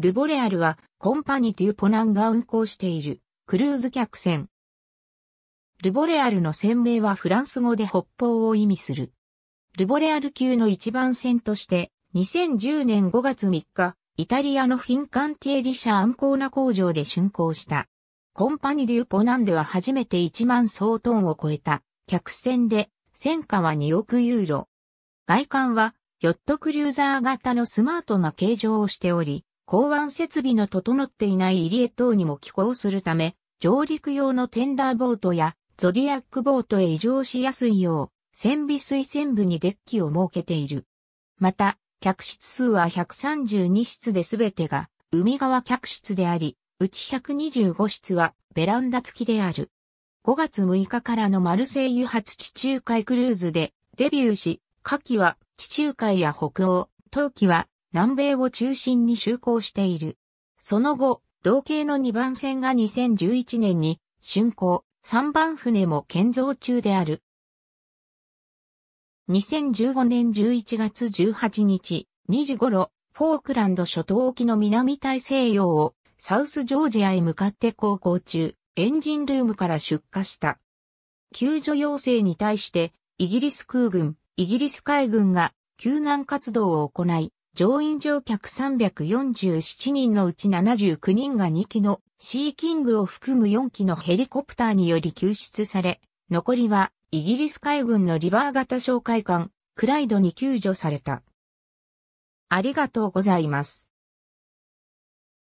ルボレアルはコンパニデュポナンが運航しているクルーズ客船。ルボレアルの船名はフランス語で北方を意味する。ルボレアル級の一番船として2010年5月3日、イタリアのフィンカンティエリ社アンコーナ工場で竣工した。コンパニデューポナンでは初めて1万総トンを超えた客船で戦価は2億ユーロ。外観はヨットクルーザー型のスマートな形状をしており、港湾設備の整っていない入江島にも寄港するため、上陸用のテンダーボートやゾディアックボートへ移乗しやすいよう、船尾水船部にデッキを設けている。また、客室数は132室で全てが海側客室であり、うち125室はベランダ付きである。5月6日からのマルセイユ発地中海クルーズでデビューし、夏季は地中海や北欧、冬季は南米を中心に就航している。その後、同型の2番船が2011年に竣工、3番船も建造中である。2015年11月18日2時頃、フォークランド諸島沖の南大西洋をサウスジョージアへ向かって航行中、エンジンルームから出火した。救助要請に対して、イギリス空軍、イギリス海軍が救難活動を行い、乗員乗客347人のうち79人が2機のシーキングを含む4機のヘリコプターにより救出され、残りはイギリス海軍のリバー型哨戒艦クライドに救助された。ありがとうございます。